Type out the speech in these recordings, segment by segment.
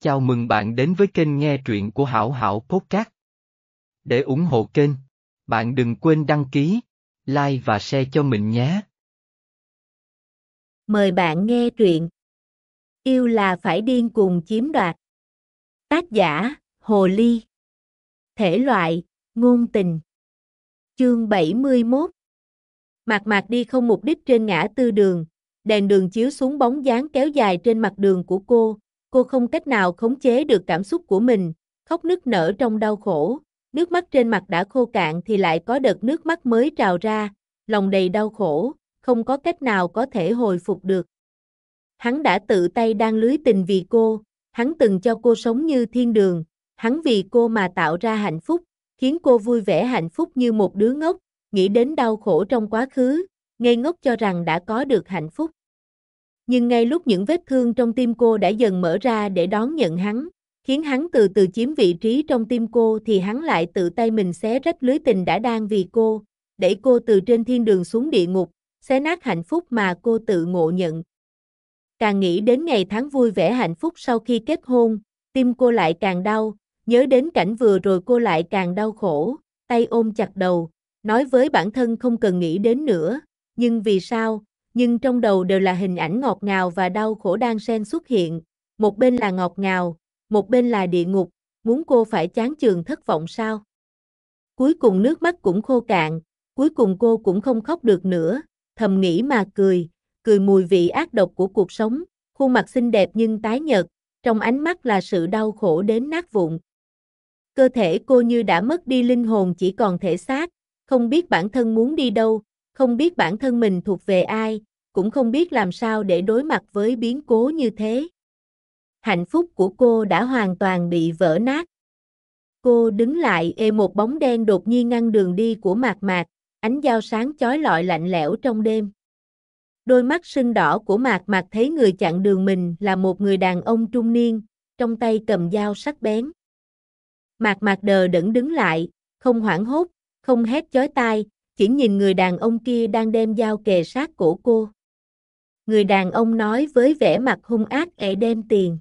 Chào mừng bạn đến với kênh nghe truyện của Hảo Hảo Podcast. Để ủng hộ kênh, bạn đừng quên đăng ký, like và share cho mình nhé. Mời bạn nghe truyện Yêu là phải điên cuồng chiếm đoạt Tác giả, Hồ Ly Thể loại, ngôn tình Chương 71 Mạc mạc đi không mục đích trên ngã tư đường, đèn đường chiếu xuống bóng dáng kéo dài trên mặt đường của cô, Cô không cách nào khống chế được cảm xúc của mình, khóc nức nở trong đau khổ, nước mắt trên mặt đã khô cạn thì lại có đợt nước mắt mới trào ra, lòng đầy đau khổ, không có cách nào có thể hồi phục được. Hắn đã tự tay đan lưới tình vì cô, hắn từng cho cô sống như thiên đường, hắn vì cô mà tạo ra hạnh phúc, khiến cô vui vẻ hạnh phúc như một đứa ngốc, nghĩ đến đau khổ trong quá khứ, ngây ngốc cho rằng đã có được hạnh phúc nhưng ngay lúc những vết thương trong tim cô đã dần mở ra để đón nhận hắn, khiến hắn từ từ chiếm vị trí trong tim cô thì hắn lại tự tay mình xé rách lưới tình đã đang vì cô, đẩy cô từ trên thiên đường xuống địa ngục, xé nát hạnh phúc mà cô tự ngộ nhận. Càng nghĩ đến ngày tháng vui vẻ hạnh phúc sau khi kết hôn, tim cô lại càng đau, nhớ đến cảnh vừa rồi cô lại càng đau khổ, tay ôm chặt đầu, nói với bản thân không cần nghĩ đến nữa, nhưng vì sao, nhưng trong đầu đều là hình ảnh ngọt ngào và đau khổ đang xen xuất hiện, một bên là ngọt ngào, một bên là địa ngục, muốn cô phải chán chường thất vọng sao? Cuối cùng nước mắt cũng khô cạn, cuối cùng cô cũng không khóc được nữa, thầm nghĩ mà cười, cười mùi vị ác độc của cuộc sống, khuôn mặt xinh đẹp nhưng tái nhợt, trong ánh mắt là sự đau khổ đến nát vụn. Cơ thể cô như đã mất đi linh hồn chỉ còn thể xác, không biết bản thân muốn đi đâu, không biết bản thân mình thuộc về ai, cũng không biết làm sao để đối mặt với biến cố như thế. Hạnh phúc của cô đã hoàn toàn bị vỡ nát. Cô đứng lại ê một bóng đen đột nhiên ngăn đường đi của mạc mạc, ánh dao sáng chói lọi lạnh lẽo trong đêm. Đôi mắt sưng đỏ của mạc mạc thấy người chặn đường mình là một người đàn ông trung niên, trong tay cầm dao sắc bén. Mạc mạc đờ đẫn đứng lại, không hoảng hốt, không hét chói tai, chỉ nhìn người đàn ông kia đang đem dao kề sát cổ cô người đàn ông nói với vẻ mặt hung ác ẻ đem tiền.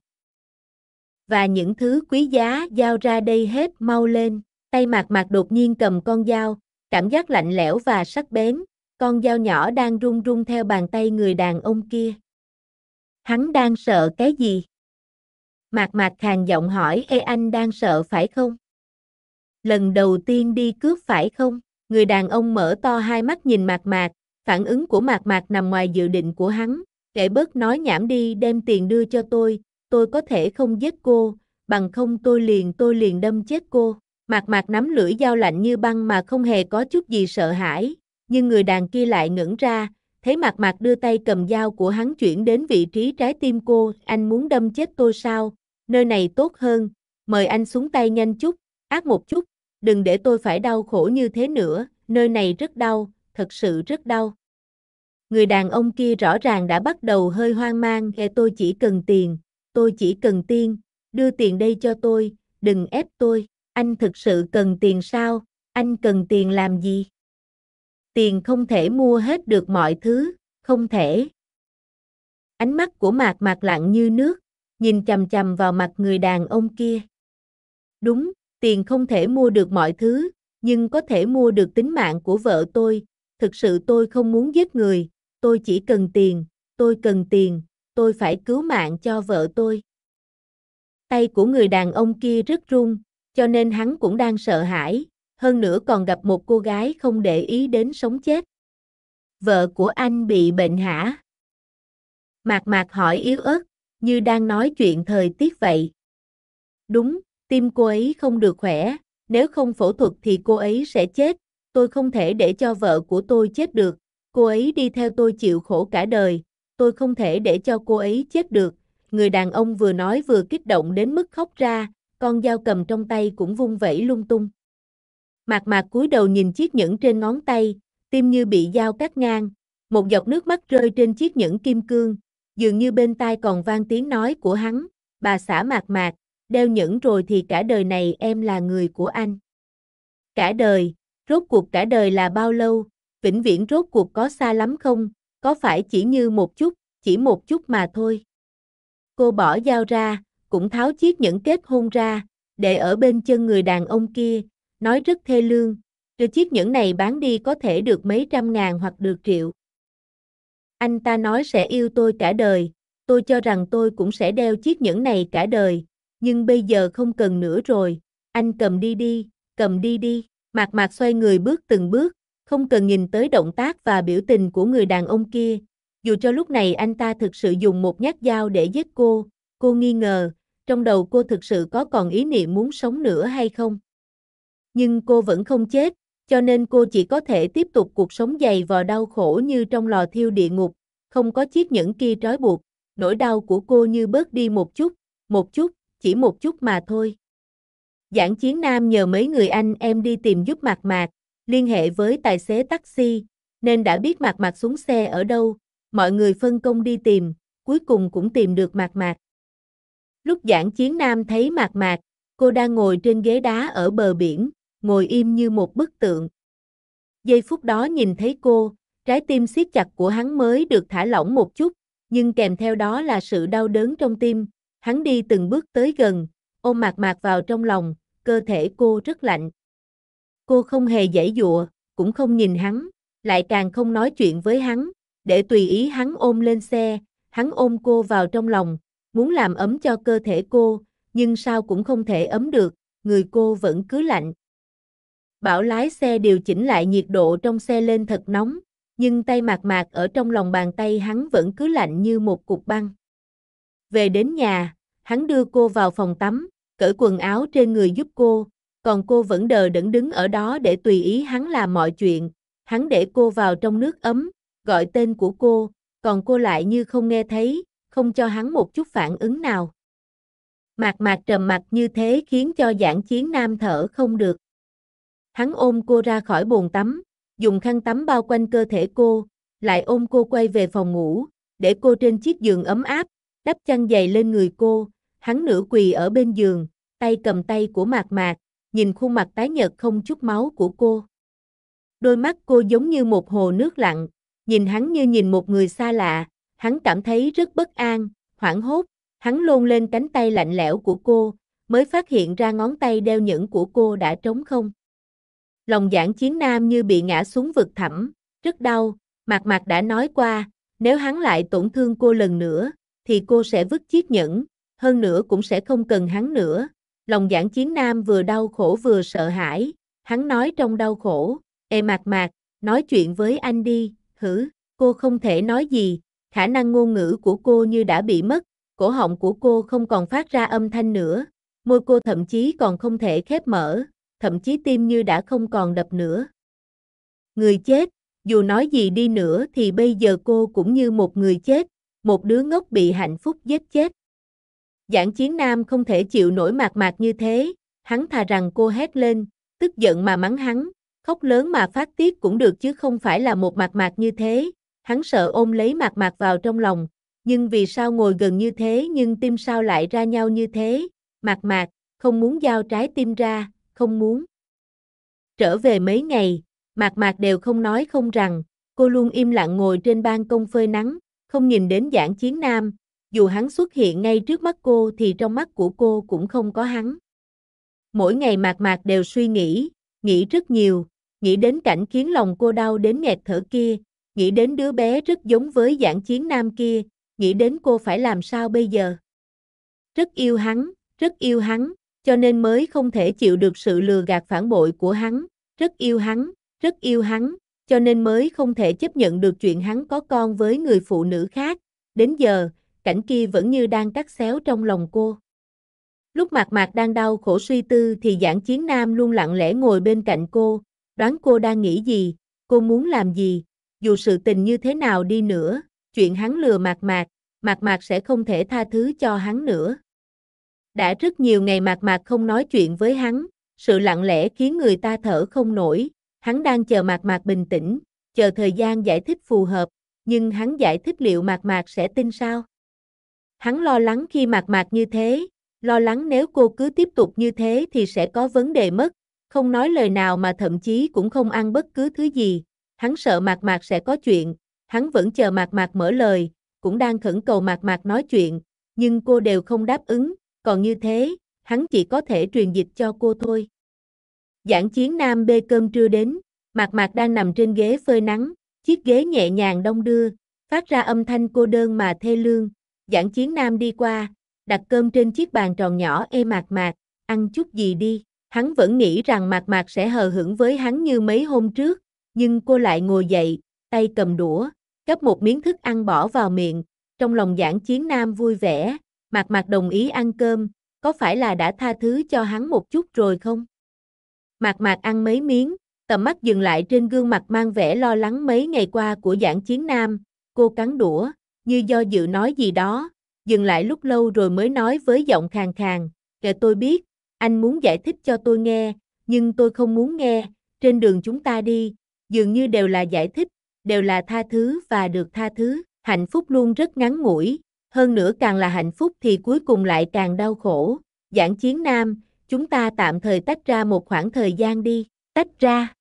Và những thứ quý giá giao ra đây hết mau lên, tay mạc mạc đột nhiên cầm con dao, cảm giác lạnh lẽo và sắc bén, con dao nhỏ đang rung rung theo bàn tay người đàn ông kia. Hắn đang sợ cái gì? Mạc mạc khàn giọng hỏi Ê anh đang sợ phải không? Lần đầu tiên đi cướp phải không? Người đàn ông mở to hai mắt nhìn mạc mạc, Phản ứng của Mạc Mạc nằm ngoài dự định của hắn, kệ bớt nói nhảm đi đem tiền đưa cho tôi, tôi có thể không giết cô, bằng không tôi liền tôi liền đâm chết cô. Mạc Mạc nắm lưỡi dao lạnh như băng mà không hề có chút gì sợ hãi, nhưng người đàn kia lại ngẩn ra, thấy Mạc Mạc đưa tay cầm dao của hắn chuyển đến vị trí trái tim cô, anh muốn đâm chết tôi sao, nơi này tốt hơn, mời anh xuống tay nhanh chút, ác một chút, đừng để tôi phải đau khổ như thế nữa, nơi này rất đau, thật sự rất đau. Người đàn ông kia rõ ràng đã bắt đầu hơi hoang mang, e tôi chỉ cần tiền, tôi chỉ cần tiền, đưa tiền đây cho tôi, đừng ép tôi, anh thực sự cần tiền sao, anh cần tiền làm gì? Tiền không thể mua hết được mọi thứ, không thể. Ánh mắt của Mạc Mạc lặng như nước, nhìn chầm chầm vào mặt người đàn ông kia. Đúng, tiền không thể mua được mọi thứ, nhưng có thể mua được tính mạng của vợ tôi, thực sự tôi không muốn giết người, tôi chỉ cần tiền, tôi cần tiền, tôi phải cứu mạng cho vợ tôi. Tay của người đàn ông kia rất run, cho nên hắn cũng đang sợ hãi, hơn nữa còn gặp một cô gái không để ý đến sống chết. Vợ của anh bị bệnh hả? Mạc mạc hỏi yếu ớt, như đang nói chuyện thời tiết vậy. Đúng, tim cô ấy không được khỏe, nếu không phẫu thuật thì cô ấy sẽ chết, tôi không thể để cho vợ của tôi chết được, cô ấy đi theo tôi chịu khổ cả đời, tôi không thể để cho cô ấy chết được. Người đàn ông vừa nói vừa kích động đến mức khóc ra, con dao cầm trong tay cũng vung vẩy lung tung. Mạc mạc cúi đầu nhìn chiếc nhẫn trên ngón tay, tim như bị dao cắt ngang, một giọt nước mắt rơi trên chiếc nhẫn kim cương, dường như bên tai còn vang tiếng nói của hắn, bà xã mạc mạc, đeo nhẫn rồi thì cả đời này em là người của anh. Cả đời, rốt cuộc cả đời là bao lâu, vĩnh viễn rốt cuộc có xa lắm không, có phải chỉ như một chút, chỉ một chút mà thôi. Cô bỏ dao ra, cũng tháo chiếc nhẫn kết hôn ra, để ở bên chân người đàn ông kia, nói rất thê lương, đưa chiếc nhẫn này bán đi có thể được mấy trăm ngàn hoặc được triệu. Anh ta nói sẽ yêu tôi cả đời, tôi cho rằng tôi cũng sẽ đeo chiếc nhẫn này cả đời, nhưng bây giờ không cần nữa rồi, anh cầm đi đi, cầm đi đi. Mạc Mạc xoay người bước từng bước, không cần nhìn tới động tác và biểu tình của người đàn ông kia. Dù cho lúc này anh ta thực sự dùng một nhát dao để giết cô, cô nghi ngờ, trong đầu cô thực sự có còn ý niệm muốn sống nữa hay không. Nhưng cô vẫn không chết, cho nên cô chỉ có thể tiếp tục cuộc sống dày vò đau khổ như trong lò thiêu địa ngục, không có chiếc nhẫn kia trói buộc, nỗi đau của cô như bớt đi một chút, một chút, chỉ một chút mà thôi. Giảng Chiến Nam nhờ mấy người anh em đi tìm giúp Mạc Mạc, liên hệ với tài xế taxi, nên đã biết Mạc Mạc xuống xe ở đâu, mọi người phân công đi tìm, cuối cùng cũng tìm được Mạc Mạc. Lúc Giảng Chiến Nam thấy Mạc Mạc, cô đang ngồi trên ghế đá ở bờ biển, ngồi im như một bức tượng. Giây phút đó nhìn thấy cô, trái tim siết chặt của hắn mới được thả lỏng một chút, nhưng kèm theo đó là sự đau đớn trong tim, hắn đi từng bước tới gần, ôm mạc mạc vào trong lòng, cơ thể cô rất lạnh. Cô không hề dãy dụa, cũng không nhìn hắn, lại càng không nói chuyện với hắn, để tùy ý hắn ôm lên xe, hắn ôm cô vào trong lòng, muốn làm ấm cho cơ thể cô, nhưng sao cũng không thể ấm được, người cô vẫn cứ lạnh. Bảo lái xe điều chỉnh lại nhiệt độ trong xe lên thật nóng, nhưng tay mạc mạc ở trong lòng bàn tay hắn vẫn cứ lạnh như một cục băng. Về đến nhà, hắn đưa cô vào phòng tắm, cởi quần áo trên người giúp cô, còn cô vẫn đờ đẫn đứng ở đó để tùy ý hắn làm mọi chuyện. Hắn để cô vào trong nước ấm, gọi tên của cô, còn cô lại như không nghe thấy, không cho hắn một chút phản ứng nào. Mạc mạc trầm mặc như thế khiến cho giảng chiến nam thở không được. Hắn ôm cô ra khỏi bồn tắm, dùng khăn tắm bao quanh cơ thể cô, lại ôm cô quay về phòng ngủ, để cô trên chiếc giường ấm áp, đắp chăn dày lên người cô, Hắn nửa quỳ ở bên giường, tay cầm tay của mạc mạc, nhìn khuôn mặt tái nhợt không chút máu của cô. Đôi mắt cô giống như một hồ nước lặng, nhìn hắn như nhìn một người xa lạ, hắn cảm thấy rất bất an, hoảng hốt, hắn lôn lên cánh tay lạnh lẽo của cô, mới phát hiện ra ngón tay đeo nhẫn của cô đã trống không. Lòng giảng chiến nam như bị ngã xuống vực thẳm, rất đau, mạc mạc đã nói qua, nếu hắn lại tổn thương cô lần nữa, thì cô sẽ vứt chiếc nhẫn, hơn nữa cũng sẽ không cần hắn nữa. Lòng giảng chiến nam vừa đau khổ vừa sợ hãi, hắn nói trong đau khổ, e mạc mạc, nói chuyện với anh đi, hử, cô không thể nói gì, khả năng ngôn ngữ của cô như đã bị mất, cổ họng của cô không còn phát ra âm thanh nữa, môi cô thậm chí còn không thể khép mở, thậm chí tim như đã không còn đập nữa. Người chết, dù nói gì đi nữa thì bây giờ cô cũng như một người chết, một đứa ngốc bị hạnh phúc giết chết. Giảng chiến nam không thể chịu nổi mạc mạc như thế, hắn thà rằng cô hét lên, tức giận mà mắng hắn, khóc lớn mà phát tiết cũng được chứ không phải là một mạc mạc như thế. Hắn sợ ôm lấy mạc mạc vào trong lòng, nhưng vì sao ngồi gần như thế nhưng tim sao lại ra nhau như thế, mạc mạc, không muốn giao trái tim ra, không muốn. Trở về mấy ngày, mạc mạc đều không nói không rằng, cô luôn im lặng ngồi trên ban công phơi nắng, không nhìn đến giảng chiến nam, dù hắn xuất hiện ngay trước mắt cô thì trong mắt của cô cũng không có hắn. Mỗi ngày mạc mạc đều suy nghĩ, nghĩ rất nhiều, nghĩ đến cảnh khiến lòng cô đau đến nghẹt thở kia, nghĩ đến đứa bé rất giống với dạng chiến nam kia, nghĩ đến cô phải làm sao bây giờ. Rất yêu hắn, rất yêu hắn, cho nên mới không thể chịu được sự lừa gạt phản bội của hắn, rất yêu hắn, rất yêu hắn, cho nên mới không thể chấp nhận được chuyện hắn có con với người phụ nữ khác. Đến giờ, cảnh kia vẫn như đang cắt xéo trong lòng cô. Lúc Mạc Mạc đang đau khổ suy tư thì Giảng Chiến Nam luôn lặng lẽ ngồi bên cạnh cô, đoán cô đang nghĩ gì, cô muốn làm gì, dù sự tình như thế nào đi nữa, chuyện hắn lừa Mạc Mạc, Mạc Mạc sẽ không thể tha thứ cho hắn nữa. Đã rất nhiều ngày Mạc Mạc không nói chuyện với hắn, sự lặng lẽ khiến người ta thở không nổi, hắn đang chờ Mạc Mạc bình tĩnh, chờ thời gian giải thích phù hợp, nhưng hắn giải thích liệu Mạc Mạc sẽ tin sao? Hắn lo lắng khi mạc mạc như thế, lo lắng nếu cô cứ tiếp tục như thế thì sẽ có vấn đề mất, không nói lời nào mà thậm chí cũng không ăn bất cứ thứ gì. Hắn sợ mạc mạc sẽ có chuyện, hắn vẫn chờ mạc mạc mở lời, cũng đang khẩn cầu mạc mạc nói chuyện, nhưng cô đều không đáp ứng, còn như thế, hắn chỉ có thể truyền dịch cho cô thôi. Giảng chiến Nam bê cơm trưa đến, mạc mạc đang nằm trên ghế phơi nắng, chiếc ghế nhẹ nhàng đông đưa, phát ra âm thanh cô đơn mà thê lương, Giảng chiến nam đi qua, đặt cơm trên chiếc bàn tròn nhỏ êm mạc mạc, ăn chút gì đi. Hắn vẫn nghĩ rằng mạc mạc sẽ hờ hững với hắn như mấy hôm trước, nhưng cô lại ngồi dậy, tay cầm đũa, gấp một miếng thức ăn bỏ vào miệng. Trong lòng giảng chiến nam vui vẻ, mạc mạc đồng ý ăn cơm, có phải là đã tha thứ cho hắn một chút rồi không? Mạc mạc ăn mấy miếng, tầm mắt dừng lại trên gương mặt mang vẻ lo lắng mấy ngày qua của giảng chiến nam, cô cắn đũa, như do dự nói gì đó, dừng lại lúc lâu rồi mới nói với giọng khàn khàn, kệ tôi biết, anh muốn giải thích cho tôi nghe, nhưng tôi không muốn nghe, trên đường chúng ta đi, dường như đều là giải thích, đều là tha thứ và được tha thứ, hạnh phúc luôn rất ngắn ngủi, hơn nữa càng là hạnh phúc thì cuối cùng lại càng đau khổ. Giảng chiến nam, chúng ta tạm thời tách ra một khoảng thời gian đi, tách ra.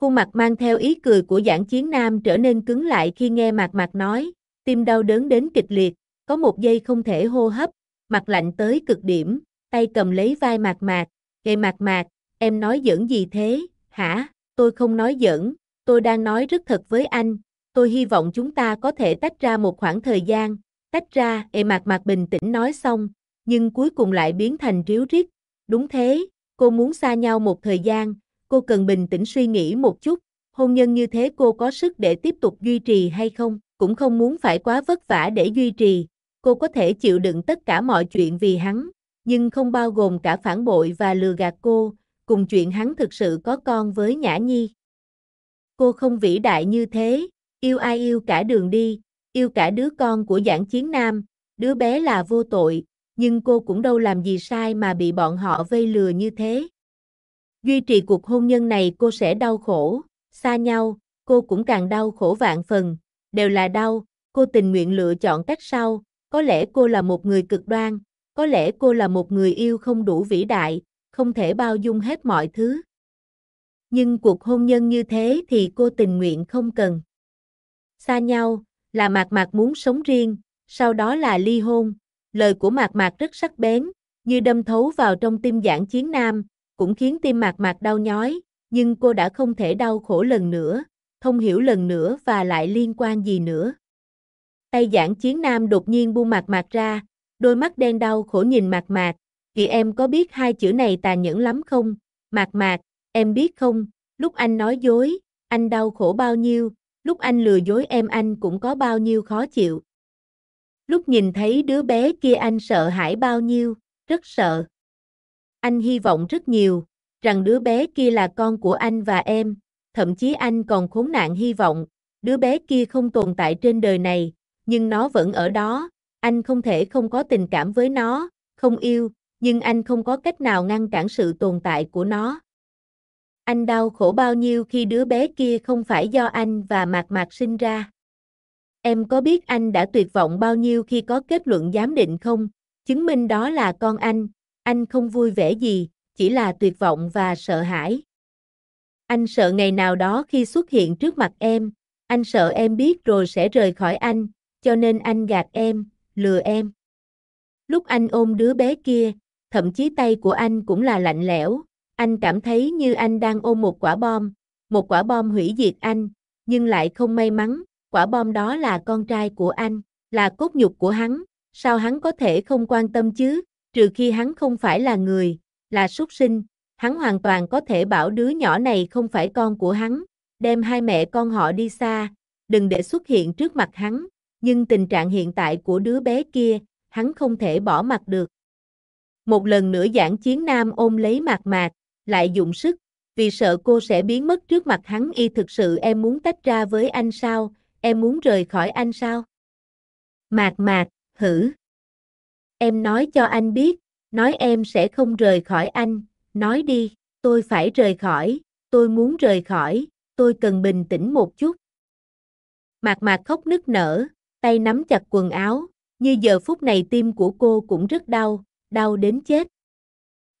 Khuôn mặt mang theo ý cười của giảng chiến nam trở nên cứng lại khi nghe Mạc Mạc nói, tim đau đớn đến kịch liệt, có một giây không thể hô hấp, mặt lạnh tới cực điểm, tay cầm lấy vai mạc mạc, gây mạc mạc, em nói giỡn gì thế, hả, tôi không nói giỡn, tôi đang nói rất thật với anh, tôi hy vọng chúng ta có thể tách ra một khoảng thời gian, tách ra, e mạc mạc bình tĩnh nói xong, nhưng cuối cùng lại biến thành ríu rít, đúng thế, cô muốn xa nhau một thời gian, cô cần bình tĩnh suy nghĩ một chút, hôn nhân như thế cô có sức để tiếp tục duy trì hay không? cũng không muốn phải quá vất vả để duy trì, cô có thể chịu đựng tất cả mọi chuyện vì hắn, nhưng không bao gồm cả phản bội và lừa gạt cô, cùng chuyện hắn thực sự có con với Nhã Nhi. Cô không vĩ đại như thế, yêu ai yêu cả đường đi, yêu cả đứa con của giảng chiến nam, đứa bé là vô tội, nhưng cô cũng đâu làm gì sai mà bị bọn họ vây lừa như thế. Duy trì cuộc hôn nhân này cô sẽ đau khổ, xa nhau, cô cũng càng đau khổ vạn phần, đều là đau, cô tình nguyện lựa chọn cách sau, có lẽ cô là một người cực đoan, có lẽ cô là một người yêu không đủ vĩ đại, không thể bao dung hết mọi thứ. Nhưng cuộc hôn nhân như thế thì cô tình nguyện không cần. Xa nhau, là Mạc Mạc muốn sống riêng, sau đó là ly hôn. Lời của Mạc Mạc rất sắc bén, như đâm thấu vào trong tim giảng chiến nam, cũng khiến tim Mạc Mạc đau nhói, nhưng cô đã không thể đau khổ lần nữa, thông hiểu lần nữa và lại liên quan gì nữa. Tay giảng chiến nam đột nhiên bu mặt mạc ra, đôi mắt đen đau khổ nhìn mạc mạc, chị em có biết hai chữ này tà nhẫn lắm không? Mạc mạc, em biết không, lúc anh nói dối, anh đau khổ bao nhiêu, lúc anh lừa dối em anh cũng có bao nhiêu khó chịu. Lúc nhìn thấy đứa bé kia anh sợ hãi bao nhiêu, rất sợ. Anh hy vọng rất nhiều, rằng đứa bé kia là con của anh và em, thậm chí anh còn khốn nạn hy vọng, đứa bé kia không tồn tại trên đời này, nhưng nó vẫn ở đó, anh không thể không có tình cảm với nó, không yêu, nhưng anh không có cách nào ngăn cản sự tồn tại của nó. Anh đau khổ bao nhiêu khi đứa bé kia không phải do anh và Mạc Mạc sinh ra. Em có biết anh đã tuyệt vọng bao nhiêu khi có kết luận giám định không? Chứng minh đó là con anh, anh không vui vẻ gì, chỉ là tuyệt vọng và sợ hãi. Anh sợ ngày nào đó khi xuất hiện trước mặt em, anh sợ em biết rồi sẽ rời khỏi anh, cho nên anh gạt em, lừa em. Lúc anh ôm đứa bé kia, thậm chí tay của anh cũng là lạnh lẽo, anh cảm thấy như anh đang ôm một quả bom, một quả bom hủy diệt anh, nhưng lại không may mắn, quả bom đó là con trai của anh, là cốt nhục của hắn, sao hắn có thể không quan tâm chứ, trừ khi hắn không phải là người, là súc sinh, hắn hoàn toàn có thể bảo đứa nhỏ này không phải con của hắn, đem hai mẹ con họ đi xa, đừng để xuất hiện trước mặt hắn, nhưng tình trạng hiện tại của đứa bé kia, hắn không thể bỏ mặt được. Một lần nữa giảng chiến nam ôm lấy mạc mạc, lại dụng sức, vì sợ cô sẽ biến mất trước mặt hắn y thực sự em muốn tách ra với anh sao, em muốn rời khỏi anh sao? Mạc mạc, hử. Em nói cho anh biết, nói em sẽ không rời khỏi anh, nói đi, tôi phải rời khỏi, tôi muốn rời khỏi, tôi cần bình tĩnh một chút. Mạc mạc khóc nức nở, tay nắm chặt quần áo, như giờ phút này tim của cô cũng rất đau, đau đến chết.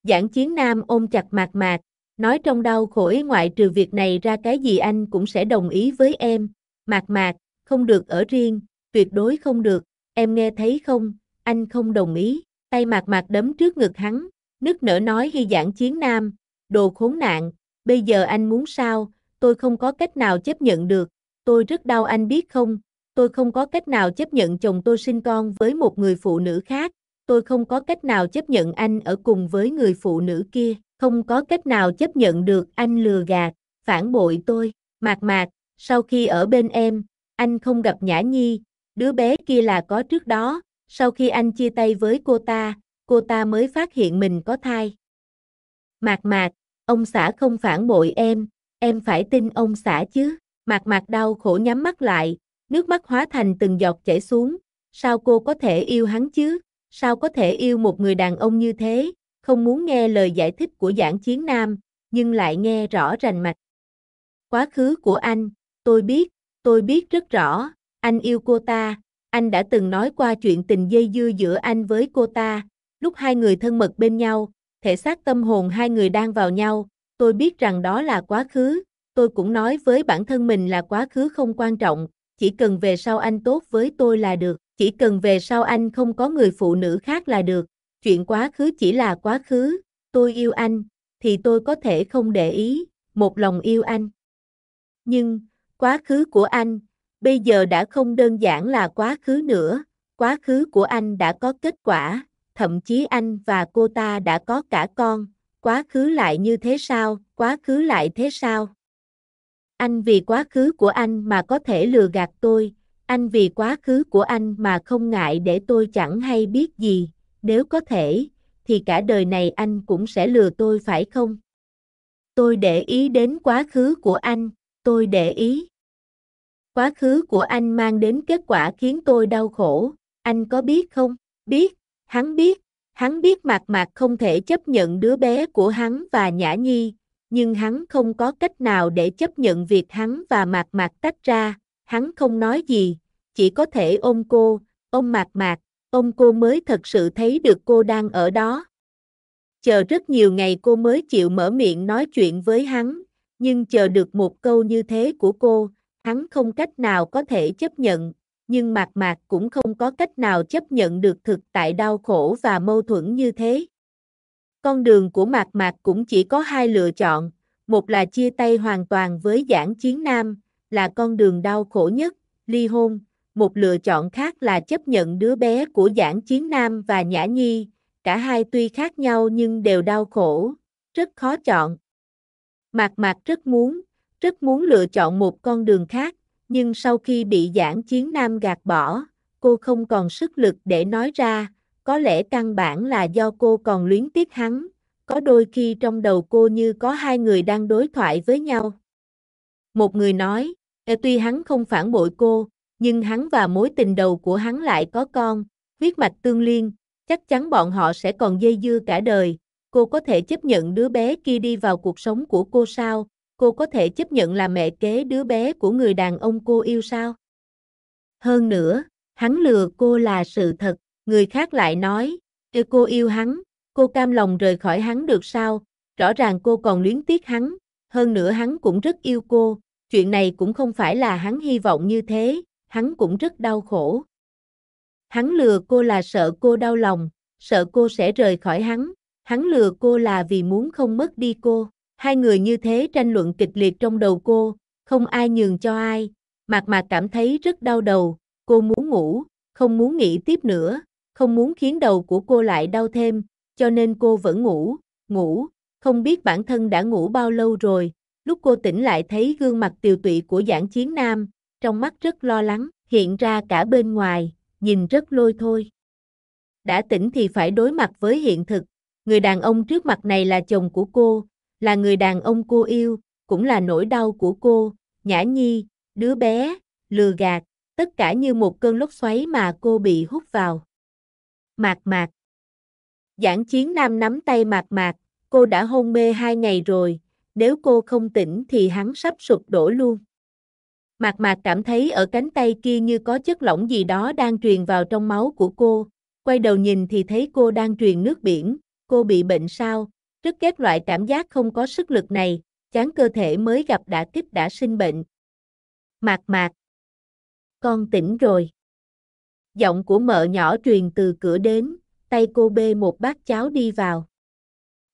Giảng chiến nam ôm chặt mạc mạc, nói trong đau khổ ngoại trừ việc này ra cái gì anh cũng sẽ đồng ý với em, mạc mạc, không được ở riêng, tuyệt đối không được, em nghe thấy không, anh không đồng ý, tay mạc mạc đấm trước ngực hắn, Nức nở nói hy giảng chiến nam, đồ khốn nạn, bây giờ anh muốn sao, tôi không có cách nào chấp nhận được, tôi rất đau anh biết không, tôi không có cách nào chấp nhận chồng tôi sinh con với một người phụ nữ khác, tôi không có cách nào chấp nhận anh ở cùng với người phụ nữ kia, không có cách nào chấp nhận được anh lừa gạt, phản bội tôi, mạc mạc, sau khi ở bên em, anh không gặp Nhã Nhi, đứa bé kia là có trước đó, sau khi anh chia tay với cô ta, cô ta mới phát hiện mình có thai. Mạc mạc, ông xã không phản bội em, em phải tin ông xã chứ. Mạc mạc đau khổ nhắm mắt lại, nước mắt hóa thành từng giọt chảy xuống. Sao cô có thể yêu hắn chứ? Sao có thể yêu một người đàn ông như thế? Không muốn nghe lời giải thích của giảng chiến nam, nhưng lại nghe rõ rành mạch. Quá khứ của anh, tôi biết, tôi biết rất rõ, anh yêu cô ta, anh đã từng nói qua chuyện tình dây dưa giữa anh với cô ta, Lúc hai người thân mật bên nhau, thể xác tâm hồn hai người đang vào nhau, tôi biết rằng đó là quá khứ, tôi cũng nói với bản thân mình là quá khứ không quan trọng, chỉ cần về sau anh tốt với tôi là được, chỉ cần về sau anh không có người phụ nữ khác là được, chuyện quá khứ chỉ là quá khứ, tôi yêu anh, thì tôi có thể không để ý, một lòng yêu anh. Nhưng, quá khứ của anh, bây giờ đã không đơn giản là quá khứ nữa, quá khứ của anh đã có kết quả, thậm chí anh và cô ta đã có cả con, quá khứ lại như thế sao, quá khứ lại thế sao? Anh vì quá khứ của anh mà có thể lừa gạt tôi, anh vì quá khứ của anh mà không ngại để tôi chẳng hay biết gì, nếu có thể, thì cả đời này anh cũng sẽ lừa tôi phải không? Tôi để ý đến quá khứ của anh, tôi để ý. Quá khứ của anh mang đến kết quả khiến tôi đau khổ, anh có biết không? Biết. Hắn biết, hắn biết mạc mạc không thể chấp nhận đứa bé của hắn và Nhã Nhi, nhưng hắn không có cách nào để chấp nhận việc hắn và mạc mạc tách ra, hắn không nói gì, chỉ có thể ôm cô, ôm mạc mạc, ôm cô mới thật sự thấy được cô đang ở đó. Chờ rất nhiều ngày cô mới chịu mở miệng nói chuyện với hắn, nhưng chờ được một câu như thế của cô, hắn không cách nào có thể chấp nhận, nhưng mạc mạc cũng không có cách nào chấp nhận được thực tại đau khổ và mâu thuẫn như thế. Con đường của mạc mạc cũng chỉ có hai lựa chọn, một là chia tay hoàn toàn với giảng chiến nam, là con đường đau khổ nhất, ly hôn, một lựa chọn khác là chấp nhận đứa bé của giảng chiến nam và nhã nhi, cả hai tuy khác nhau nhưng đều đau khổ, rất khó chọn. Mạc mạc rất muốn, rất muốn lựa chọn một con đường khác, nhưng sau khi bị giảng chiến nam gạt bỏ, cô không còn sức lực để nói ra, có lẽ căn bản là do cô còn luyến tiếc hắn, có đôi khi trong đầu cô như có hai người đang đối thoại với nhau. Một người nói, e tuy hắn không phản bội cô, nhưng hắn và mối tình đầu của hắn lại có con, huyết mạch tương liên, chắc chắn bọn họ sẽ còn dây dưa cả đời, cô có thể chấp nhận đứa bé kia đi vào cuộc sống của cô sao, cô có thể chấp nhận là mẹ kế đứa bé của người đàn ông cô yêu sao? Hơn nữa, hắn lừa cô là sự thật, người khác lại nói, yêu cô yêu hắn, cô cam lòng rời khỏi hắn được sao? Rõ ràng cô còn luyến tiếc hắn, hơn nữa hắn cũng rất yêu cô, chuyện này cũng không phải là hắn hy vọng như thế, hắn cũng rất đau khổ. Hắn lừa cô là sợ cô đau lòng, sợ cô sẽ rời khỏi hắn, hắn lừa cô là vì muốn không mất đi cô. Hai người như thế tranh luận kịch liệt trong đầu cô, không ai nhường cho ai, Mạc Mạc cảm thấy rất đau đầu, cô muốn ngủ, không muốn nghĩ tiếp nữa, không muốn khiến đầu của cô lại đau thêm, cho nên cô vẫn ngủ, ngủ, không biết bản thân đã ngủ bao lâu rồi, lúc cô tỉnh lại thấy gương mặt tiều tụy của giảng chiến nam, trong mắt rất lo lắng, hiện ra cả bên ngoài, nhìn rất lôi thôi. Đã tỉnh thì phải đối mặt với hiện thực, người đàn ông trước mặt này là chồng của cô, là người đàn ông cô yêu, cũng là nỗi đau của cô, Nhã Nhi, đứa bé, lừa gạt, tất cả như một cơn lốc xoáy mà cô bị hút vào. Mạc mạc. Giảng chiến nam nắm tay mạc mạc, cô đã hôn mê hai ngày rồi, nếu cô không tỉnh thì hắn sắp sụp đổ luôn. Mạc mạc cảm thấy ở cánh tay kia như có chất lỏng gì đó đang truyền vào trong máu của cô, quay đầu nhìn thì thấy cô đang truyền nước biển, cô bị bệnh sao, rất ghét loại cảm giác không có sức lực này, chán cơ thể mới gặp đã kích đã sinh bệnh. Mạc mạc. Con tỉnh rồi. Giọng của mợ nhỏ truyền từ cửa đến, tay cô bê một bát cháo đi vào.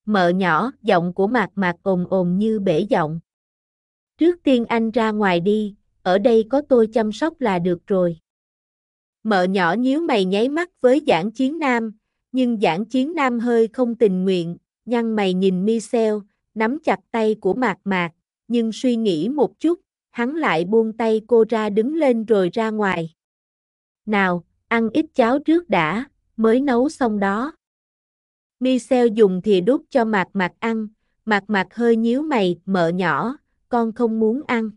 Mợ nhỏ, giọng của mạc mạc ồn ồn như bể giọng. Trước tiên anh ra ngoài đi, ở đây có tôi chăm sóc là được rồi. Mợ nhỏ nhíu mày nháy mắt với giảng chiến nam, nhưng giảng chiến nam hơi không tình nguyện, nhăn mày nhìn Michel, nắm chặt tay của Mạc Mạc, nhưng suy nghĩ một chút, hắn lại buông tay cô ra đứng lên rồi ra ngoài. Nào, ăn ít cháo trước đã, mới nấu xong đó. Michel dùng thìa đút cho Mạc Mạc ăn, Mạc Mạc hơi nhíu mày, mợ nhỏ, con không muốn ăn.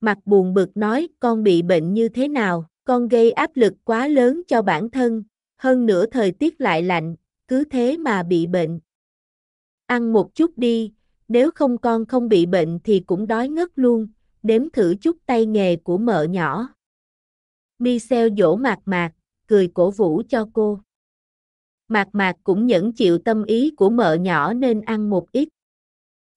mạc buồn bực nói con bị bệnh như thế nào, con gây áp lực quá lớn cho bản thân, hơn nữa thời tiết lại lạnh, cứ thế mà bị bệnh. Ăn một chút đi, nếu không con không bị bệnh thì cũng đói ngất luôn, đếm thử chút tay nghề của mợ nhỏ. Michel dỗ mạc mạc, cười cổ vũ cho cô. Mạc mạc cũng nhẫn chịu tâm ý của mợ nhỏ nên ăn một ít.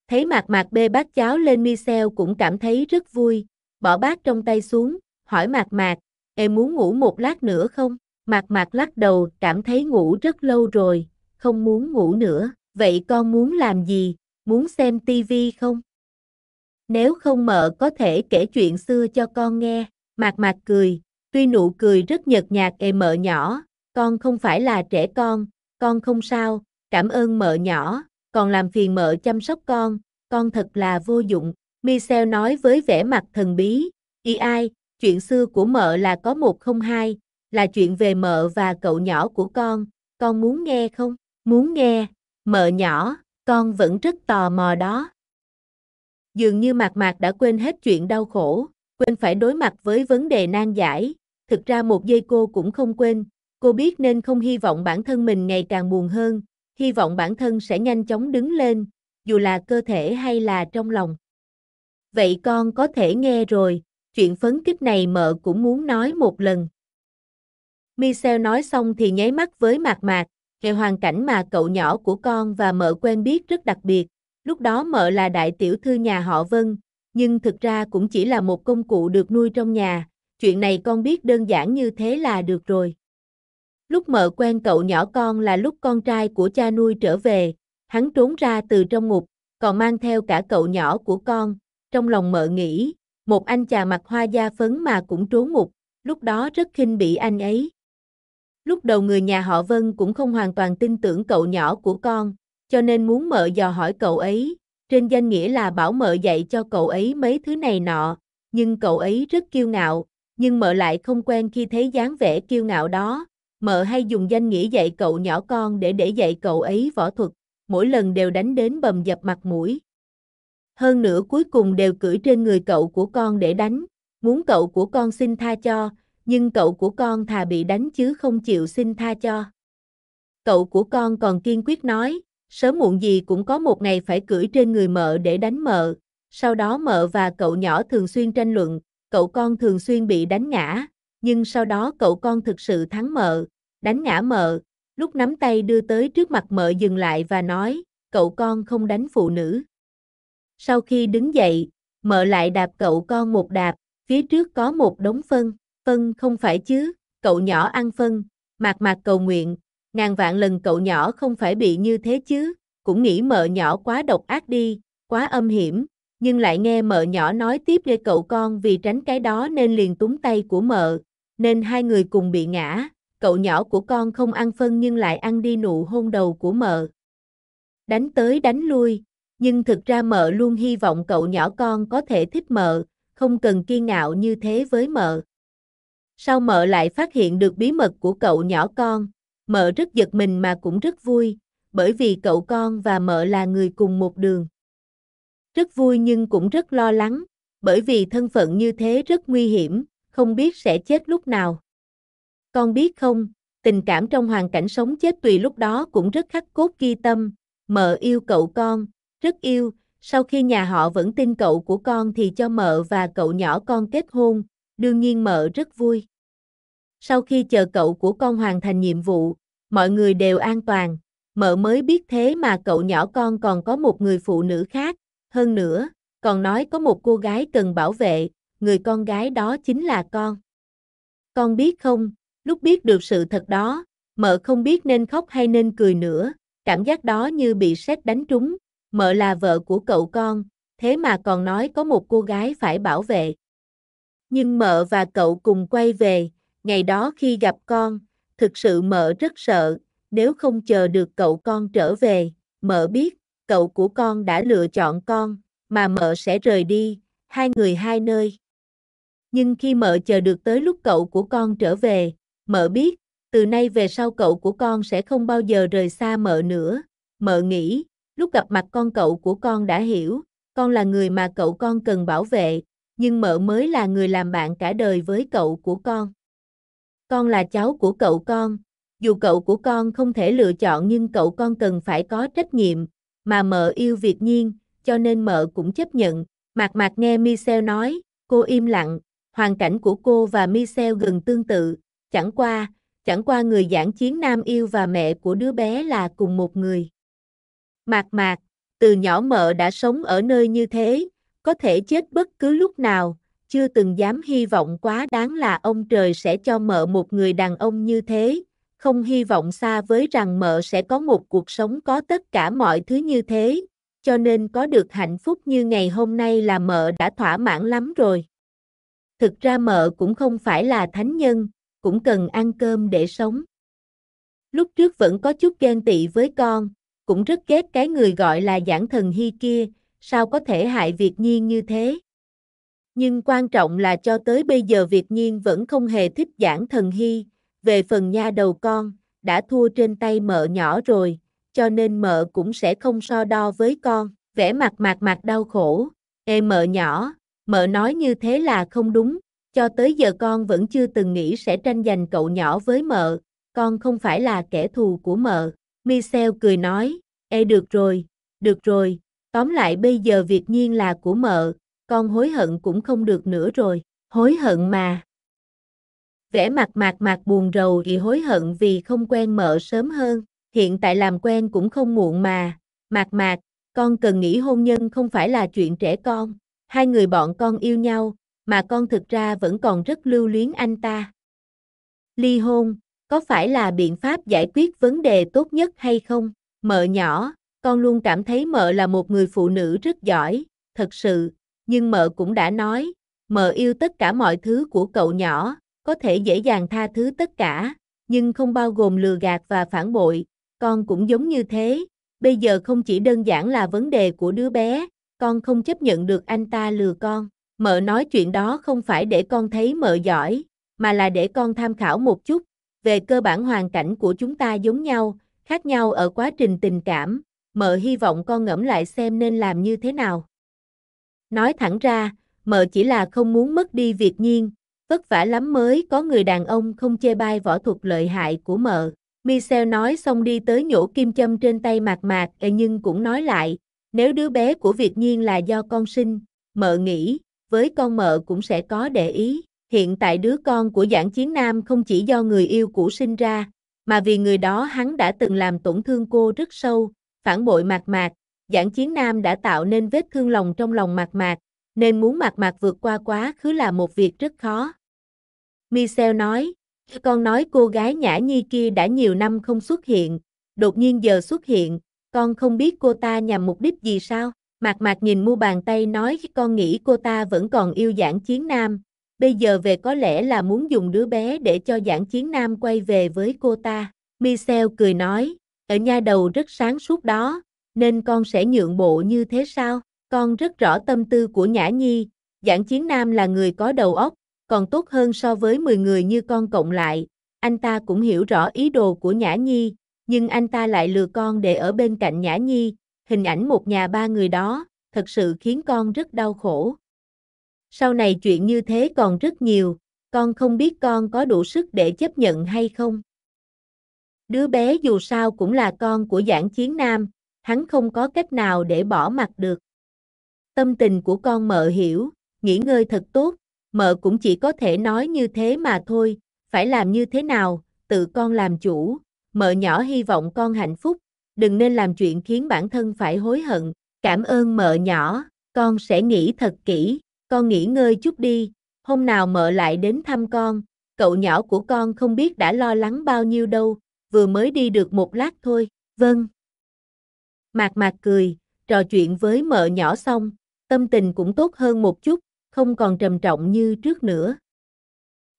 Thấy mạc mạc bê bát cháo lên Michel cũng cảm thấy rất vui, bỏ bát trong tay xuống, hỏi mạc mạc, em muốn ngủ một lát nữa không? Mạc mạc lắc đầu, cảm thấy ngủ rất lâu rồi, không muốn ngủ nữa vậy con muốn làm gì, muốn xem tivi không? Nếu không mợ có thể kể chuyện xưa cho con nghe, mạc mạc cười, tuy nụ cười rất nhợt nhạt ê mợ nhỏ, con không phải là trẻ con, con không sao, cảm ơn mợ nhỏ, còn làm phiền mợ chăm sóc con, con thật là vô dụng, Michel nói với vẻ mặt thần bí, y ai, chuyện xưa của mợ là có một không hai, là chuyện về mợ và cậu nhỏ của con, con muốn nghe không? Muốn nghe. Mợ nhỏ, con vẫn rất tò mò đó. Dường như Mạc Mạc đã quên hết chuyện đau khổ, quên phải đối mặt với vấn đề nan giải. Thực ra một giây cô cũng không quên, cô biết nên không hy vọng bản thân mình ngày càng buồn hơn, hy vọng bản thân sẽ nhanh chóng đứng lên, dù là cơ thể hay là trong lòng. Vậy con có thể nghe rồi, chuyện phấn kích này mợ cũng muốn nói một lần. Michel nói xong thì nháy mắt với Mạc Mạc, Hệ hoàn cảnh mà cậu nhỏ của con và mợ quen biết rất đặc biệt. Lúc đó mợ là đại tiểu thư nhà họ Vân, nhưng thực ra cũng chỉ là một công cụ được nuôi trong nhà. Chuyện này con biết đơn giản như thế là được rồi. Lúc mợ quen cậu nhỏ con là lúc con trai của cha nuôi trở về, hắn trốn ra từ trong ngục, còn mang theo cả cậu nhỏ của con. Trong lòng mợ nghĩ, một anh chà mặt hoa da phấn mà cũng trốn ngục, lúc đó rất khinh bị anh ấy. Lúc đầu người nhà họ Vân cũng không hoàn toàn tin tưởng cậu nhỏ của con, cho nên muốn mợ dò hỏi cậu ấy, trên danh nghĩa là bảo mợ dạy cho cậu ấy mấy thứ này nọ, nhưng cậu ấy rất kiêu ngạo, nhưng mợ lại không quen khi thấy dáng vẻ kiêu ngạo đó, mợ hay dùng danh nghĩa dạy cậu nhỏ con để để dạy cậu ấy võ thuật, mỗi lần đều đánh đến bầm dập mặt mũi. Hơn nữa cuối cùng đều cưỡi trên người cậu của con để đánh, muốn cậu của con xin tha cho, nhưng cậu của con thà bị đánh chứ không chịu xin tha cho. Cậu của con còn kiên quyết nói, sớm muộn gì cũng có một ngày phải cưỡi trên người mợ để đánh mợ, sau đó mợ và cậu nhỏ thường xuyên tranh luận, cậu con thường xuyên bị đánh ngã, nhưng sau đó cậu con thực sự thắng mợ, đánh ngã mợ, lúc nắm tay đưa tới trước mặt mợ dừng lại và nói, cậu con không đánh phụ nữ. Sau khi đứng dậy, mợ lại đạp cậu con một đạp, phía trước có một đống phân. Phân không phải chứ, cậu nhỏ ăn phân, mạc mạc cầu nguyện, ngàn vạn lần cậu nhỏ không phải bị như thế chứ, cũng nghĩ mợ nhỏ quá độc ác đi, quá âm hiểm, nhưng lại nghe mợ nhỏ nói tiếp để cậu con vì tránh cái đó nên liền túng tay của mợ, nên hai người cùng bị ngã, cậu nhỏ của con không ăn phân nhưng lại ăn đi nụ hôn đầu của mợ. Đánh tới đánh lui, nhưng thực ra mợ luôn hy vọng cậu nhỏ con có thể thích mợ, không cần kiên ngạo như thế với mợ. Sau mợ lại phát hiện được bí mật của cậu nhỏ con, mợ rất giật mình mà cũng rất vui, bởi vì cậu con và mợ là người cùng một đường. Rất vui nhưng cũng rất lo lắng, bởi vì thân phận như thế rất nguy hiểm, không biết sẽ chết lúc nào. Con biết không, tình cảm trong hoàn cảnh sống chết tùy lúc đó cũng rất khắc cốt ghi tâm, mợ yêu cậu con, rất yêu, sau khi nhà họ vẫn tin cậu của con thì cho mợ và cậu nhỏ con kết hôn, đương nhiên mợ rất vui. Sau khi chờ cậu của con hoàn thành nhiệm vụ, mọi người đều an toàn, mợ mới biết thế mà cậu nhỏ con còn có một người phụ nữ khác, hơn nữa, còn nói có một cô gái cần bảo vệ, người con gái đó chính là con. Con biết không, lúc biết được sự thật đó, mợ không biết nên khóc hay nên cười nữa, cảm giác đó như bị sét đánh trúng, mợ là vợ của cậu con, thế mà còn nói có một cô gái phải bảo vệ. Nhưng mợ và cậu cùng quay về, ngày đó khi gặp con, thực sự mợ rất sợ, nếu không chờ được cậu con trở về, mợ biết, cậu của con đã lựa chọn con, mà mợ sẽ rời đi, hai người hai nơi. Nhưng khi mợ chờ được tới lúc cậu của con trở về, mợ biết, từ nay về sau cậu của con sẽ không bao giờ rời xa mợ nữa. Mợ nghĩ, lúc gặp mặt con cậu của con đã hiểu, con là người mà cậu con cần bảo vệ, nhưng mợ mới là người làm bạn cả đời với cậu của con. Con là cháu của cậu con, dù cậu của con không thể lựa chọn nhưng cậu con cần phải có trách nhiệm, mà mợ yêu Việt Nhiên, cho nên mợ cũng chấp nhận. Mạc Mạc nghe Michel nói, cô im lặng, hoàn cảnh của cô và Michel gần tương tự, chẳng qua, chẳng qua người giảng chiến nam yêu và mẹ của đứa bé là cùng một người. Mạc Mạc, từ nhỏ mợ đã sống ở nơi như thế, có thể chết bất cứ lúc nào, chưa từng dám hy vọng quá đáng là ông trời sẽ cho mợ một người đàn ông như thế, không hy vọng xa với rằng mợ sẽ có một cuộc sống có tất cả mọi thứ như thế, cho nên có được hạnh phúc như ngày hôm nay là mợ đã thỏa mãn lắm rồi. Thực ra mợ cũng không phải là thánh nhân, cũng cần ăn cơm để sống. Lúc trước vẫn có chút ghen tị với con, cũng rất ghét cái người gọi là giảng thần hy kia, sao có thể hại Việt Nhiên như thế? Nhưng quan trọng là cho tới bây giờ Việt Nhiên vẫn không hề thích giảng thần hy, về phần nha đầu con, đã thua trên tay mợ nhỏ rồi, cho nên mợ cũng sẽ không so đo với con, vẻ mặt mạc mạc đau khổ, ê mợ nhỏ, mợ nói như thế là không đúng, cho tới giờ con vẫn chưa từng nghĩ sẽ tranh giành cậu nhỏ với mợ, con không phải là kẻ thù của mợ, Michel cười nói, ê được rồi, được rồi, Tóm lại bây giờ việc nhiên là của mợ, con hối hận cũng không được nữa rồi, hối hận mà. Vẽ mặt mạc mạc buồn rầu thì hối hận vì không quen mợ sớm hơn, hiện tại làm quen cũng không muộn mà. Mạc mạc, con cần nghĩ hôn nhân không phải là chuyện trẻ con, hai người bọn con yêu nhau, mà con thực ra vẫn còn rất lưu luyến anh ta. Ly hôn, có phải là biện pháp giải quyết vấn đề tốt nhất hay không? Mợ nhỏ, con luôn cảm thấy mợ là một người phụ nữ rất giỏi, thật sự, nhưng mợ cũng đã nói, mợ yêu tất cả mọi thứ của cậu nhỏ, có thể dễ dàng tha thứ tất cả, nhưng không bao gồm lừa gạt và phản bội, con cũng giống như thế, bây giờ không chỉ đơn giản là vấn đề của đứa bé, con không chấp nhận được anh ta lừa con. Mợ nói chuyện đó không phải để con thấy mợ giỏi, mà là để con tham khảo một chút, về cơ bản hoàn cảnh của chúng ta giống nhau, khác nhau ở quá trình tình cảm, mợ hy vọng con ngẫm lại xem nên làm như thế nào. Nói thẳng ra, mợ chỉ là không muốn mất đi việc nhiên, vất vả lắm mới có người đàn ông không chê bai võ thuật lợi hại của mợ. Michel nói xong đi tới nhổ kim châm trên tay mạc mạc nhưng cũng nói lại, nếu đứa bé của Việt Nhiên là do con sinh, mợ nghĩ, với con mợ cũng sẽ có để ý. Hiện tại đứa con của giảng chiến nam không chỉ do người yêu cũ sinh ra, mà vì người đó hắn đã từng làm tổn thương cô rất sâu, phản bội Mạc Mạc, giảng chiến Nam đã tạo nên vết thương lòng trong lòng Mạc Mạc, nên muốn Mạc Mạc vượt qua quá khứ là một việc rất khó. Michel nói, con nói cô gái Nhã Nhi kia đã nhiều năm không xuất hiện, đột nhiên giờ xuất hiện, con không biết cô ta nhằm mục đích gì sao? Mạc Mạc nhìn mu bàn tay nói con nghĩ cô ta vẫn còn yêu giảng chiến Nam, bây giờ về có lẽ là muốn dùng đứa bé để cho giảng chiến Nam quay về với cô ta. Michel cười nói, ở nha đầu rất sáng suốt đó, nên con sẽ nhượng bộ như thế sao? Con rất rõ tâm tư của Nhã Nhi, Giảng Chiến Nam là người có đầu óc, còn tốt hơn so với 10 người như con cộng lại. Anh ta cũng hiểu rõ ý đồ của Nhã Nhi, nhưng anh ta lại lừa con để ở bên cạnh Nhã Nhi. Hình ảnh một nhà ba người đó, thật sự khiến con rất đau khổ. Sau này chuyện như thế còn rất nhiều, con không biết con có đủ sức để chấp nhận hay không. Đứa bé dù sao cũng là con của Giảng Chiến Nam, hắn không có cách nào để bỏ mặt được. Tâm tình của con mợ hiểu, nghỉ ngơi thật tốt, mợ cũng chỉ có thể nói như thế mà thôi, phải làm như thế nào, tự con làm chủ, mợ nhỏ hy vọng con hạnh phúc, đừng nên làm chuyện khiến bản thân phải hối hận, cảm ơn mợ nhỏ, con sẽ nghĩ thật kỹ, con nghỉ ngơi chút đi, hôm nào mợ lại đến thăm con, cậu nhỏ của con không biết đã lo lắng bao nhiêu đâu, vừa mới đi được một lát thôi, vâng. Mạc mạc cười, trò chuyện với mợ nhỏ xong, tâm tình cũng tốt hơn một chút, không còn trầm trọng như trước nữa.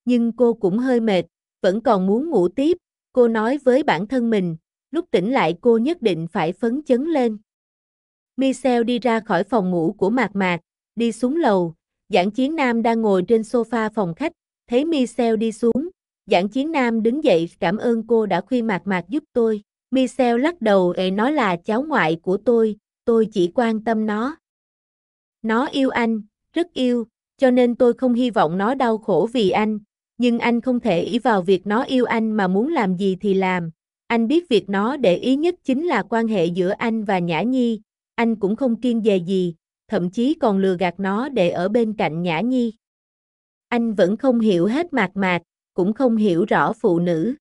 Nhưng cô cũng hơi mệt, vẫn còn muốn ngủ tiếp, cô nói với bản thân mình, lúc tỉnh lại cô nhất định phải phấn chấn lên. Michel đi ra khỏi phòng ngủ của Mạc Mạc, đi xuống lầu, Giảng Chiến Nam đang ngồi trên sofa phòng khách, thấy Michel đi xuống, Giảng chiến nam đứng dậy cảm ơn cô đã khuyên mạc mạc giúp tôi. Michel lắc đầu ệ nói là cháu ngoại của tôi, tôi chỉ quan tâm nó. Nó yêu anh, rất yêu, cho nên tôi không hy vọng nó đau khổ vì anh, nhưng anh không thể ý vào việc nó yêu anh mà muốn làm gì thì làm. Anh biết việc nó để ý nhất chính là quan hệ giữa anh và Nhã Nhi, anh cũng không kiên về gì, thậm chí còn lừa gạt nó để ở bên cạnh Nhã Nhi. Anh vẫn không hiểu hết mạc mạc, cũng không hiểu rõ phụ nữ.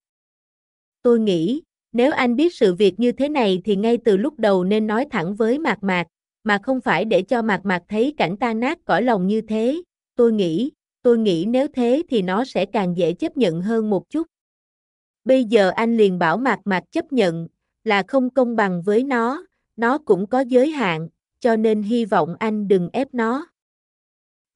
Tôi nghĩ, nếu anh biết sự việc như thế này thì ngay từ lúc đầu nên nói thẳng với Mạc Mạc, mà không phải để cho Mạc Mạc thấy cảnh ta nát cõi lòng như thế. Tôi nghĩ, tôi nghĩ nếu thế thì nó sẽ càng dễ chấp nhận hơn một chút. Bây giờ anh liền bảo Mạc Mạc chấp nhận là không công bằng với nó, nó cũng có giới hạn, cho nên hy vọng anh đừng ép nó.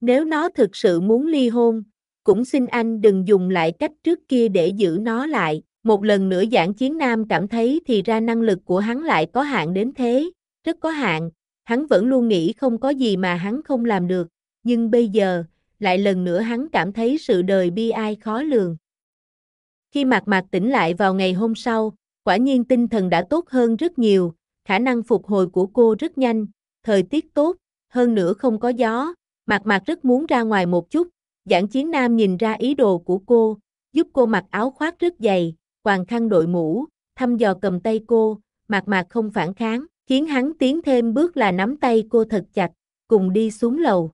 Nếu nó thực sự muốn ly hôn, cũng xin anh đừng dùng lại cách trước kia để giữ nó lại. Một lần nữa giảng chiến nam cảm thấy thì ra năng lực của hắn lại có hạn đến thế, rất có hạn, hắn vẫn luôn nghĩ không có gì mà hắn không làm được, nhưng bây giờ, lại lần nữa hắn cảm thấy sự đời bi ai khó lường. Khi mạc mạc tỉnh lại vào ngày hôm sau, quả nhiên tinh thần đã tốt hơn rất nhiều, khả năng phục hồi của cô rất nhanh, thời tiết tốt, hơn nữa không có gió, mạc mạc rất muốn ra ngoài một chút, Giảng chiến nam nhìn ra ý đồ của cô, giúp cô mặc áo khoác rất dày, quàng khăn đội mũ, thăm dò cầm tay cô, mạc mạc không phản kháng, khiến hắn tiến thêm bước là nắm tay cô thật chặt, cùng đi xuống lầu.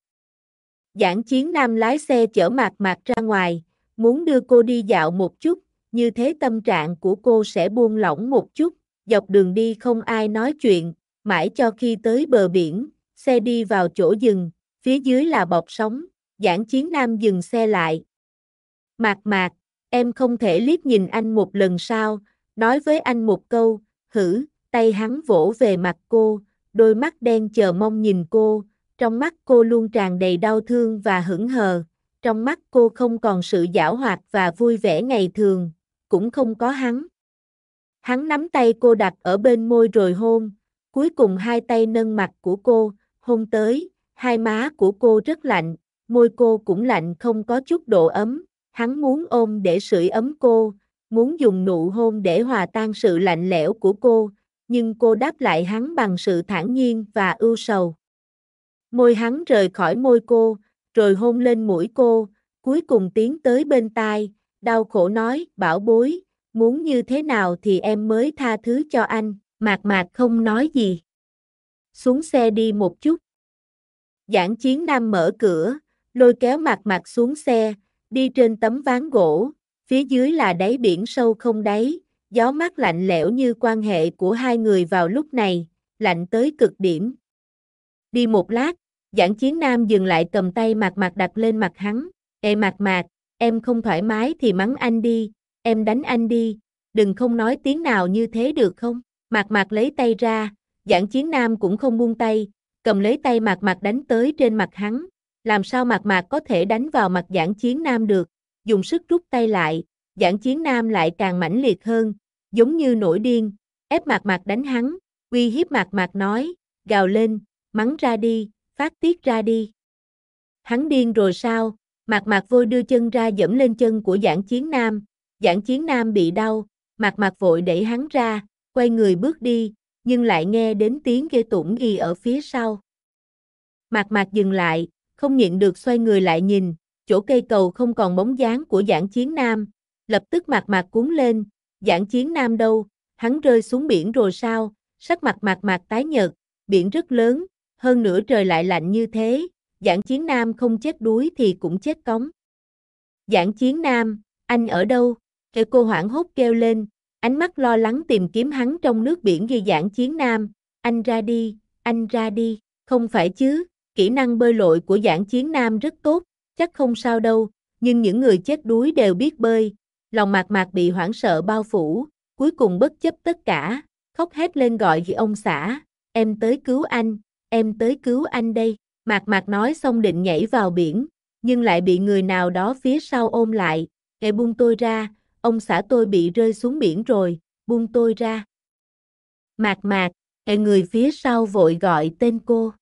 Giảng chiến nam lái xe chở mạc mạc ra ngoài, muốn đưa cô đi dạo một chút, như thế tâm trạng của cô sẽ buông lỏng một chút, dọc đường đi không ai nói chuyện, mãi cho khi tới bờ biển, xe đi vào chỗ dừng, phía dưới là bọc sóng, Giảng Chiến Nam dừng xe lại. Mạc mạc, em không thể liếc nhìn anh một lần sao, nói với anh một câu, hử, tay hắn vỗ về mặt cô, đôi mắt đen chờ mong nhìn cô, trong mắt cô luôn tràn đầy đau thương và hững hờ, trong mắt cô không còn sự giảo hoạt và vui vẻ ngày thường, cũng không có hắn. Hắn nắm tay cô đặt ở bên môi rồi hôn, cuối cùng hai tay nâng mặt của cô, hôn tới, hai má của cô rất lạnh, môi cô cũng lạnh không có chút độ ấm, hắn muốn ôm để sưởi ấm cô, muốn dùng nụ hôn để hòa tan sự lạnh lẽo của cô, nhưng cô đáp lại hắn bằng sự thản nhiên và ưu sầu. Môi hắn rời khỏi môi cô, rồi hôn lên mũi cô, cuối cùng tiến tới bên tai, đau khổ nói, bảo bối, muốn như thế nào thì em mới tha thứ cho anh, mạc mạc không nói gì. Xuống xe đi một chút. Giảng chiến nam mở cửa, lôi kéo mạc mạc xuống xe, đi trên tấm ván gỗ, phía dưới là đáy biển sâu không đáy, gió mát lạnh lẽo như quan hệ của hai người vào lúc này, lạnh tới cực điểm. Đi một lát, Giảng chiến nam dừng lại cầm tay mạc mạc đặt lên mặt hắn. Ê mạc mạc, em không thoải mái thì mắng anh đi, em đánh anh đi, đừng không nói tiếng nào như thế được không? Mạc mạc lấy tay ra, giảng chiến nam cũng không buông tay, cầm lấy tay mạc mạc đánh tới trên mặt hắn, làm sao Mạc Mạc có thể đánh vào mặt Giảng Chiến Nam được, dùng sức rút tay lại, Giảng Chiến Nam lại càng mãnh liệt hơn, giống như nổi điên, ép Mạc Mạc đánh hắn, uy hiếp Mạc Mạc nói, gào lên, mắng ra đi, phát tiết ra đi. Hắn điên rồi sao? Mạc Mạc vôi đưa chân ra dẫm lên chân của Giảng Chiến Nam, Giảng Chiến Nam bị đau, Mạc Mạc vội đẩy hắn ra, quay người bước đi, nhưng lại nghe đến tiếng ghê tủng ghi ở phía sau. Mạc Mạc dừng lại, không nhịn được xoay người lại nhìn, chỗ cây cầu không còn bóng dáng của giảng chiến nam, lập tức mặt mạc cuốn lên, giảng chiến nam đâu, hắn rơi xuống biển rồi sao, sắc mặt mạc mạc tái nhợt, biển rất lớn, hơn nữa trời lại lạnh như thế, giảng chiến nam không chết đuối thì cũng chết cống. Giảng chiến nam, anh ở đâu? Ê cô hoảng hốt kêu lên, ánh mắt lo lắng tìm kiếm hắn trong nước biển ghi giảng chiến nam, anh ra đi, anh ra đi, không phải chứ, kỹ năng bơi lội của giảng chiến nam rất tốt, chắc không sao đâu, nhưng những người chết đuối đều biết bơi, lòng mạc mạc bị hoảng sợ bao phủ, cuối cùng bất chấp tất cả, khóc hét lên gọi với ông xã, em tới cứu anh, em tới cứu anh đây, mạc mạc nói xong định nhảy vào biển, nhưng lại bị người nào đó phía sau ôm lại, ngày buông tôi ra, ông xã tôi bị rơi xuống biển rồi, buông tôi ra. Mạc mạc, người phía sau vội gọi tên cô.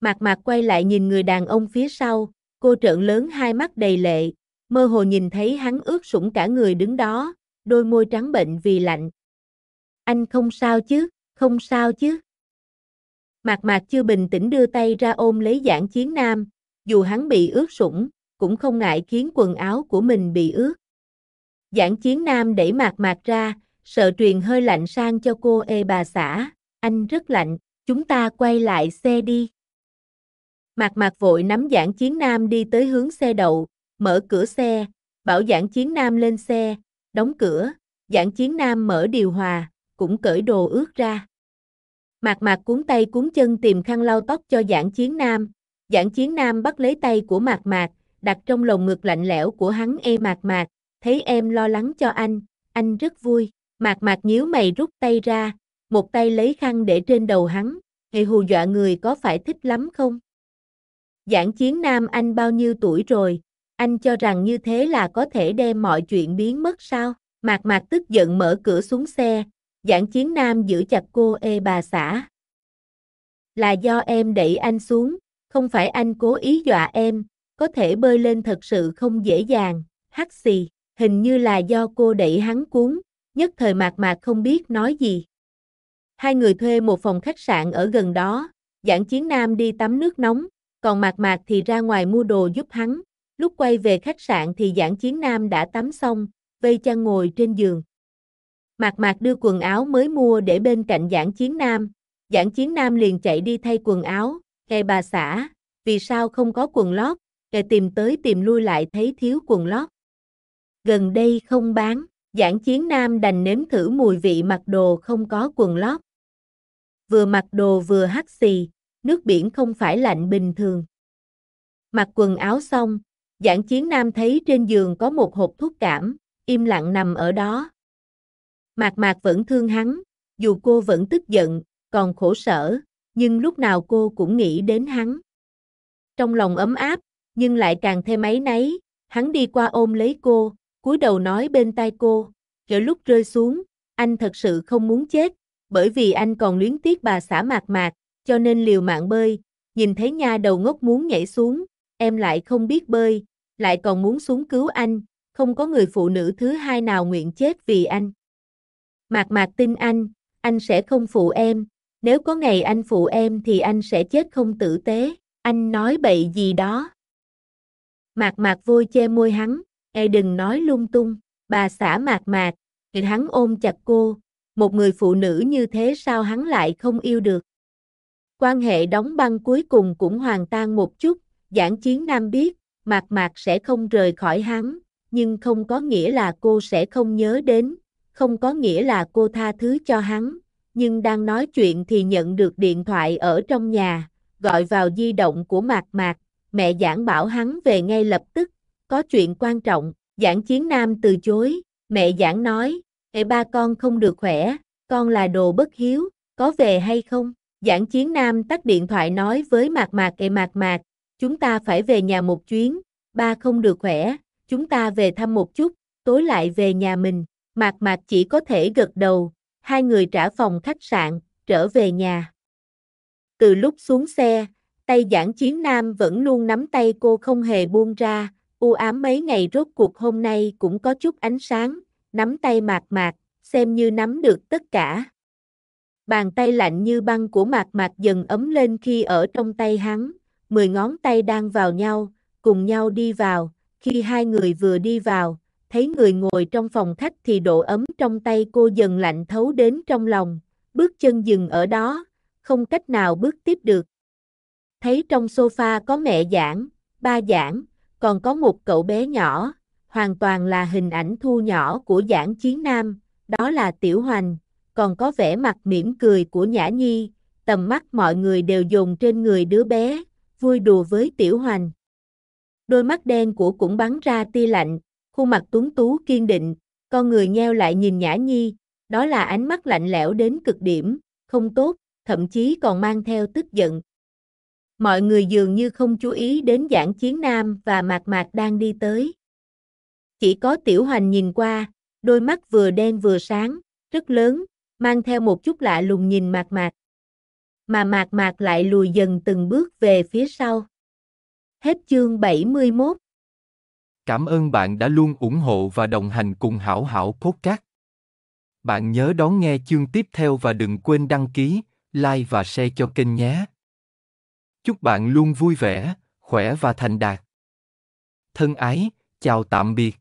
Mạc mạc quay lại nhìn người đàn ông phía sau, cô trợn lớn hai mắt đầy lệ, mơ hồ nhìn thấy hắn ướt sũng cả người đứng đó, đôi môi trắng bệnh vì lạnh. Anh không sao chứ, không sao chứ. Mạc mạc chưa bình tĩnh đưa tay ra ôm lấy giảng chiến nam, dù hắn bị ướt sũng, cũng không ngại khiến quần áo của mình bị ướt. Giảng chiến nam đẩy mạc mạc ra, sợ truyền hơi lạnh sang cho cô ê bà xã, anh rất lạnh, chúng ta quay lại xe đi. Mạc Mạc vội nắm Giảng Chiến Nam đi tới hướng xe đậu, mở cửa xe, bảo Giảng Chiến Nam lên xe, đóng cửa, Giảng Chiến Nam mở điều hòa, cũng cởi đồ ướt ra. Mạc Mạc cuốn tay cuốn chân tìm khăn lau tóc cho Giảng Chiến Nam, Giảng Chiến Nam bắt lấy tay của Mạc Mạc, đặt trong lồng ngực lạnh lẽo của hắn e Mạc Mạc, thấy em lo lắng cho anh, anh rất vui. Mạc Mạc nhíu mày rút tay ra, một tay lấy khăn để trên đầu hắn, "Hệ hù dọa người có phải thích lắm không?" Giảng chiến Nam anh bao nhiêu tuổi rồi, anh cho rằng như thế là có thể đem mọi chuyện biến mất sao? Mạc Mạc tức giận mở cửa xuống xe, Giảng chiến nam giữ chặt cô ê bà xã. Là do em đẩy anh xuống, không phải anh cố ý dọa em, có thể bơi lên thật sự không dễ dàng, hắc xì, hình như là do cô đẩy hắn cuốn, nhất thời mạc mạc không biết nói gì. Hai người thuê một phòng khách sạn ở gần đó, giảng chiến nam đi tắm nước nóng, còn Mạc Mạc thì ra ngoài mua đồ giúp hắn. Lúc quay về khách sạn thì Giảng Chiến Nam đã tắm xong, vây chăn ngồi trên giường. Mạc Mạc đưa quần áo mới mua để bên cạnh Giảng Chiến Nam. Giảng Chiến Nam liền chạy đi thay quần áo, kề bà xã, vì sao không có quần lót, kề tìm tới tìm lui lại thấy thiếu quần lót. Gần đây không bán, Giảng Chiến Nam đành nếm thử mùi vị mặc đồ không có quần lót. Vừa mặc đồ vừa hắt xì, nước biển không phải lạnh bình thường. Mặc quần áo xong, Giảng chiến nam thấy trên giường có một hộp thuốc cảm, im lặng nằm ở đó. Mạc mạc vẫn thương hắn, dù cô vẫn tức giận, còn khổ sở, nhưng lúc nào cô cũng nghĩ đến hắn. Trong lòng ấm áp, nhưng lại càng thêm máy nấy, hắn đi qua ôm lấy cô, cúi đầu nói bên tai cô, rồi lúc rơi xuống, anh thật sự không muốn chết, bởi vì anh còn luyến tiếc bà xã mạc mạc, cho nên liều mạng bơi, nhìn thấy nha đầu ngốc muốn nhảy xuống, em lại không biết bơi, lại còn muốn xuống cứu anh, không có người phụ nữ thứ hai nào nguyện chết vì anh. Mạc mạc tin anh, anh sẽ không phụ em, nếu có ngày anh phụ em thì anh sẽ chết không tử tế, anh nói bậy gì đó. Mạc mạc vui che môi hắn, e đừng nói lung tung, bà xã mạc mạc, thì hắn ôm chặt cô, một người phụ nữ như thế sao hắn lại không yêu được. Quan hệ đóng băng cuối cùng cũng hoàn tan một chút, giảng chiến nam biết, mạc mạc sẽ không rời khỏi hắn, nhưng không có nghĩa là cô sẽ không nhớ đến, không có nghĩa là cô tha thứ cho hắn, nhưng đang nói chuyện thì nhận được điện thoại ở trong nhà, gọi vào di động của mạc mạc, mẹ giảng bảo hắn về ngay lập tức, có chuyện quan trọng, giảng chiến nam từ chối, mẹ giảng nói, Ê ba con không được khỏe, con là đồ bất hiếu, có về hay không? Giảng chiến nam tắt điện thoại nói với mạc mạc kệ mạc mạc, chúng ta phải về nhà một chuyến, ba không được khỏe, chúng ta về thăm một chút, tối lại về nhà mình, mạc mạc chỉ có thể gật đầu, hai người trả phòng khách sạn, trở về nhà. Từ lúc xuống xe, tay giảng chiến nam vẫn luôn nắm tay cô không hề buông ra, u ám mấy ngày rốt cuộc hôm nay cũng có chút ánh sáng, nắm tay mạc mạc, xem như nắm được tất cả. Bàn tay lạnh như băng của mạc mạc dần ấm lên khi ở trong tay hắn, mười ngón tay đang vào nhau, cùng nhau đi vào, khi hai người vừa đi vào, thấy người ngồi trong phòng khách thì độ ấm trong tay cô dần lạnh thấu đến trong lòng, bước chân dừng ở đó, không cách nào bước tiếp được. Thấy trong sofa có mẹ giảng, ba giảng, còn có một cậu bé nhỏ, hoàn toàn là hình ảnh thu nhỏ của giảng chiến nam, đó là Tiểu Hoành, còn có vẻ mặt mỉm cười của Nhã Nhi, tầm mắt mọi người đều dùng trên người đứa bé, vui đùa với Tiểu Hoành. Đôi mắt đen của cũng bắn ra tia lạnh, khuôn mặt tuấn tú kiên định, con người nheo lại nhìn Nhã Nhi, đó là ánh mắt lạnh lẽo đến cực điểm, không tốt, thậm chí còn mang theo tức giận. Mọi người dường như không chú ý đến giảng chiến nam và mạc mạc đang đi tới. Chỉ có Tiểu Hoành nhìn qua, đôi mắt vừa đen vừa sáng, rất lớn, mang theo một chút lạ lùng nhìn mạc mạc. Mà mạc mạc lại lùi dần từng bước về phía sau. Hết chương 71. Cảm ơn bạn đã luôn ủng hộ và đồng hành cùng Hảo Hảo Podcast. Bạn nhớ đón nghe chương tiếp theo và đừng quên đăng ký, like và share cho kênh nhé. Chúc bạn luôn vui vẻ, khỏe và thành đạt. Thân ái, chào tạm biệt.